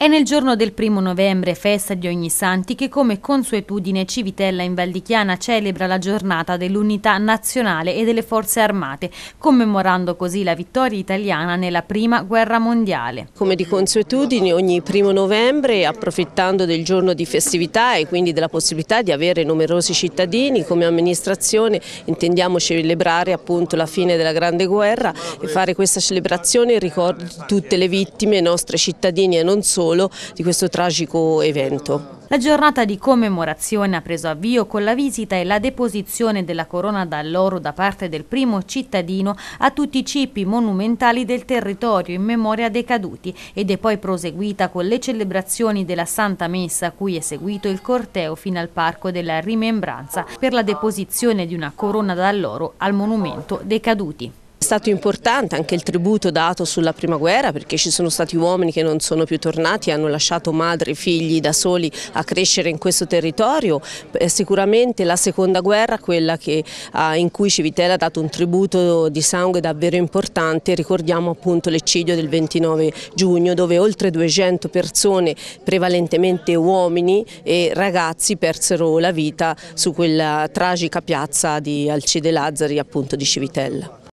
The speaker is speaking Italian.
È nel giorno del primo novembre, festa di ogni santi, che come consuetudine Civitella in Valdichiana celebra la giornata dell'unità nazionale e delle forze armate, commemorando così la vittoria italiana nella prima guerra mondiale. Come di consuetudine ogni primo novembre, approfittando del giorno di festività e quindi della possibilità di avere numerosi cittadini, come amministrazione intendiamo celebrare appunto la fine della Grande Guerra e fare questa celebrazione in ricordo di tutte le vittime, nostre cittadini e non solo, solo di questo tragico evento. La giornata di commemorazione ha preso avvio con la visita e la deposizione della corona d'alloro da parte del primo cittadino a tutti i cippi monumentali del territorio in memoria dei caduti ed è poi proseguita con le celebrazioni della Santa Messa a cui è seguito il corteo fino al Parco della Rimembranza per la deposizione di una corona d'alloro al monumento dei caduti stato importante anche il tributo dato sulla prima guerra perché ci sono stati uomini che non sono più tornati, hanno lasciato madri e figli da soli a crescere in questo territorio. Sicuramente la seconda guerra, quella che, ah, in cui Civitella ha dato un tributo di sangue davvero importante, ricordiamo appunto l'eccidio del 29 giugno dove oltre 200 persone, prevalentemente uomini e ragazzi, persero la vita su quella tragica piazza di Alcide Lazzari appunto di Civitella.